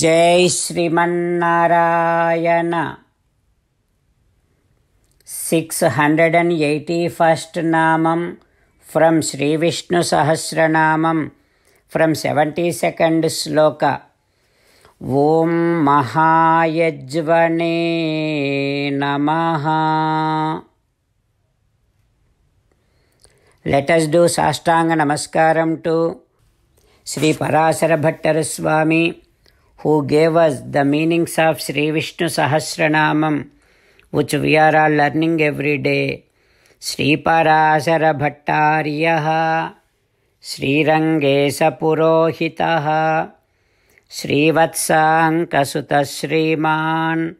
జై Srimannarayana six hundred and eighty first నామం from Sri Vishnu Sahasranamam from seventy second శ్లోక ఓం మహాయజ్వనే నమ లెటస్ డూ సాష్టాంగ నమస్కారం to Sri Parashara Bhattaraswami Swami who gave us the meanings of Sri Vishnu Sahasranamam, which we are all learning every day. Sri Parasara Bhattaryaha, Sri Rangesa Purohitaha, Sri Vatsankasuta Sriman,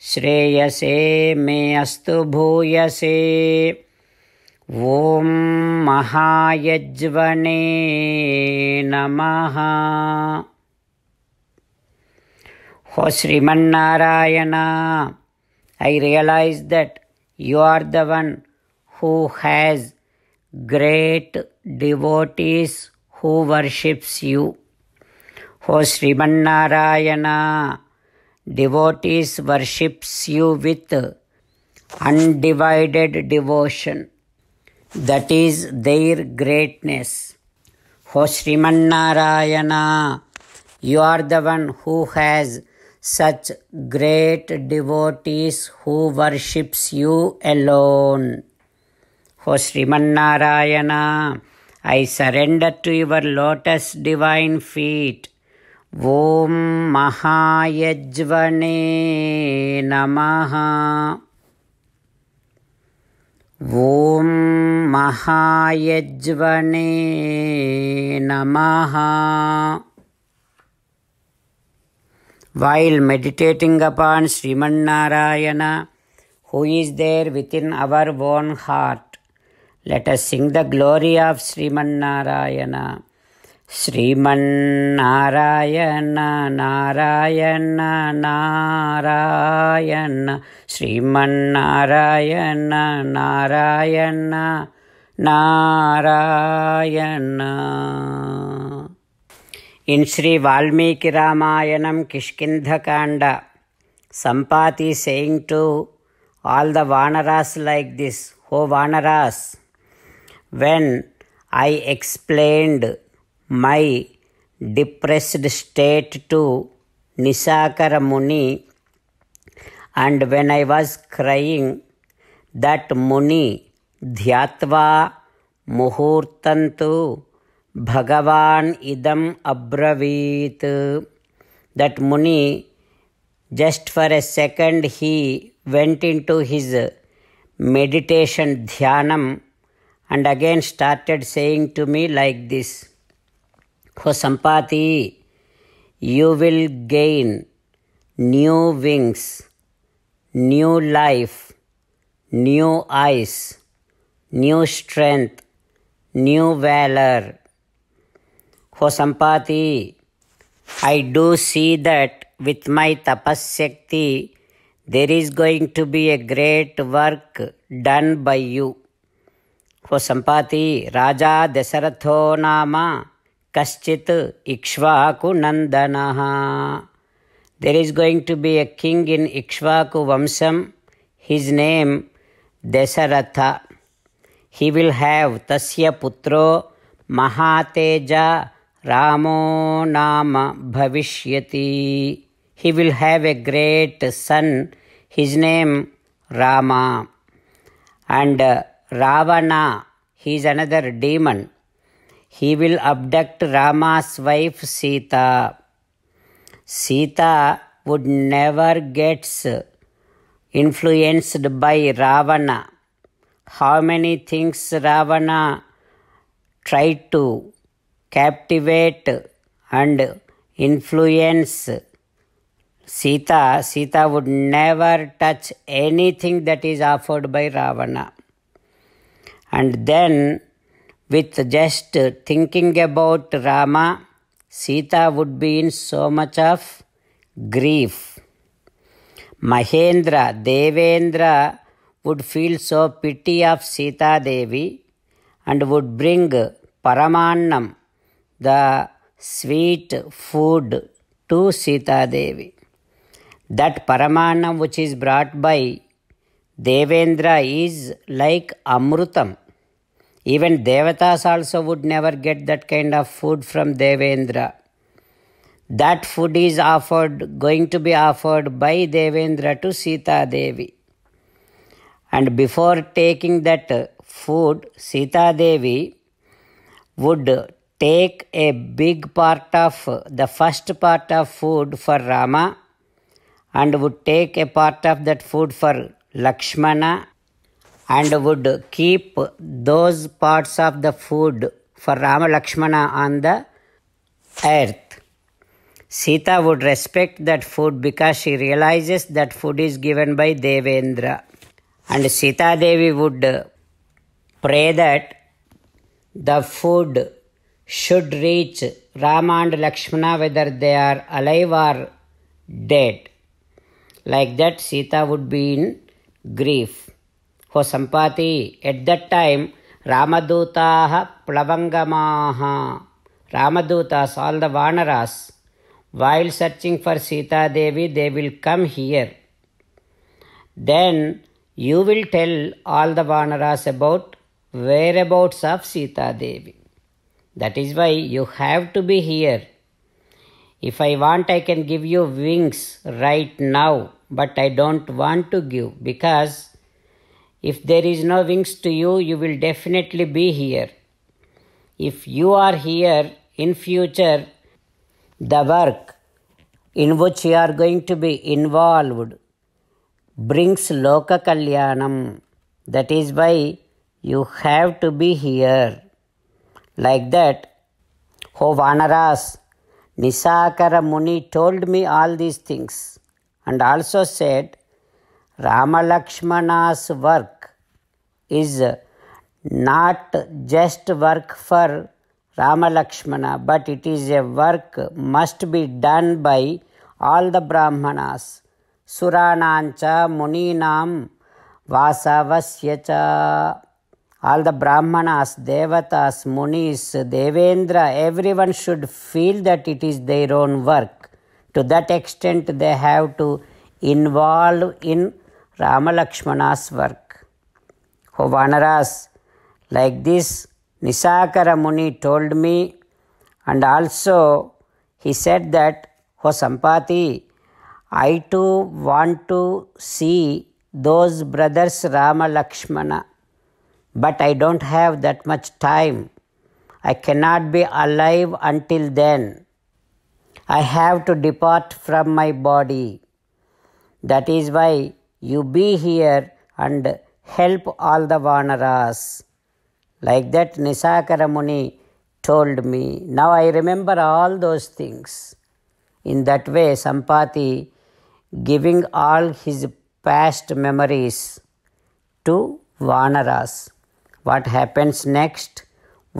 श्रेयसे मे अस्तु भूयसे ॐ महायज्वने नमः for Sriman I realize that you are the one who has great devotees who worships you. O Sriman devotees worships you with undivided devotion. That is their greatness. O Sriman you are the one who has such great devotees who worships you alone. O Srimannarayana, I surrender to your lotus divine feet. Om Mahayajvane Namaha Om Mahayajvane Namaha while meditating upon Sriman Narayana, who is there within our own heart. Let us sing the glory of Sriman Narayana. Sriman Narayana, Narayana, Narayana, Sriman Narayana, Narayana, Narayana. In Sri Valmiki Ramayanam Kishkindhakanda, Sampati saying to all the Vanaras like this, O Vanaras, when I explained my depressed state to Nisakara Muni, and when I was crying, that Muni ధ్యాత్వా ముహూర్తంతు Bhagavan idam abravit. That Muni, just for a second, he went into his meditation dhyanam and again started saying to me like this Ho Sampati, you will gain new wings, new life, new eyes, new strength, new valor Hosampati, I do see that with my tapas shakti, there is going to be a great work done by you. Hosampati, Raja Desaratho Nama, Kaschit Ikshvaku Nandanaha. There is going to be a king in Ikshvaku Vamsam, his name Desaratha. He will have Tasya Putro Mahateja Ramo Nama Bhavishyati. He will have a great son, his name Rama. And Ravana, uh, he is another demon. He will abduct Rama's wife Sita. Sita would never gets influenced by Ravana. How many things Ravana tried to captivate and influence Sita, Sita would never touch anything that is offered by Ravana. And then, with just thinking about Rama, Sita would be in so much of grief. Mahendra, Devendra would feel so pity of Sita Devi and would bring Paramannam, the sweet food to Sita Devi. That Paramanam which is brought by Devendra is like Amrutam. Even Devatas also would never get that kind of food from Devendra. That food is offered, going to be offered by Devendra to Sita Devi. And before taking that food, Sita Devi would take a big part of the first part of food for Rama and would take a part of that food for Lakshmana and would keep those parts of the food for Rama Lakshmana on the earth. Sita would respect that food because she realizes that food is given by Devendra. And Sita Devi would pray that the food should reach Rama and Lakshmana whether they are alive or dead. Like that, Sita would be in grief. For Sampati, at that time, Ramadutaha Plavangamaha. Ramadutas, all the Vanaras, while searching for Sita Devi, they will come here. Then you will tell all the Vanaras about whereabouts of Sita Devi. That is why you have to be here. If I want, I can give you wings right now, but I don't want to give because if there is no wings to you, you will definitely be here. If you are here in future, the work in which you are going to be involved brings loka kalyanam. That is why you have to be here. Like that, O Vanaras, Nisakara Muni told me all these things and also said, Ramalakshmana's work is not just work for Ramalakshmana, but it is a work must be done by all the Brahmanas, Suranancha, Muninam, Vasavasya all the brahmanas devatas munis devendra everyone should feel that it is their own work to that extent they have to involve in ramalakshmana's work Ho oh, vanaras like this nisakara muni told me and also he said that Ho oh, sampati i too want to see those brothers rama lakshmana but I don't have that much time. I cannot be alive until then. I have to depart from my body. That is why you be here and help all the Vanaras. Like that, Nisakaramuni Muni told me. Now I remember all those things. In that way, Sampati giving all his past memories to Vanaras. What happens next?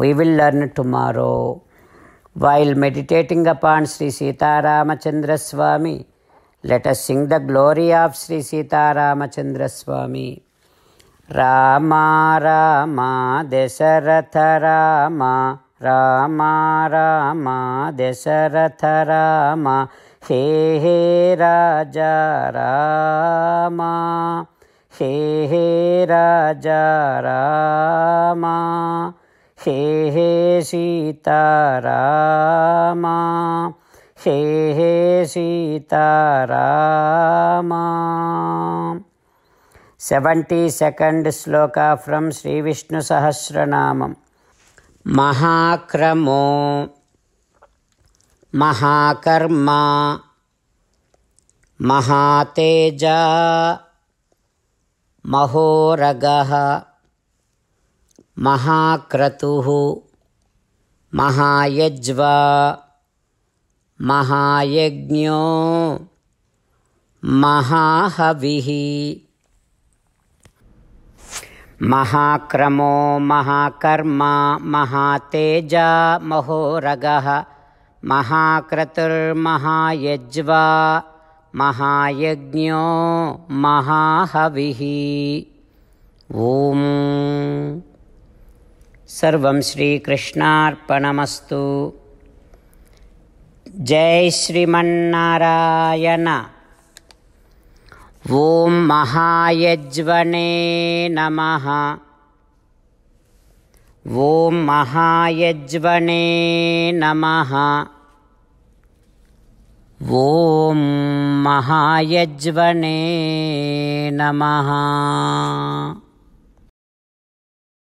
We will learn tomorrow. While meditating upon Sri Sita Ramachandra Swami, let us sing the glory of Sri Sita Ramachandra Swami. Rama Rama Desaratha Rama Rama Rama Desaratha Rama He He Raja Rama हे हे राजा रामा हे हे सीता रामा हे हे Sita Rama seventy second श्लोका from Sri Vishnu Sahasranamam महाक्रमो महाकर्मा महातेजा महोरगः महाक्रतुः महायज्वा महायज्ञो महाहविः महाक्रमो महाकर्मा महातेजा महोरगः महाक्रतुर्महायज्वा महायज्ञो महाहविः ॐ सर्वं श्रीकृष्णार्पणमस्तु जय श्रीमन्नारायण ॐ महायज्वने नमः ॐ महायज्वने नमः ॐ महायज्वने नमः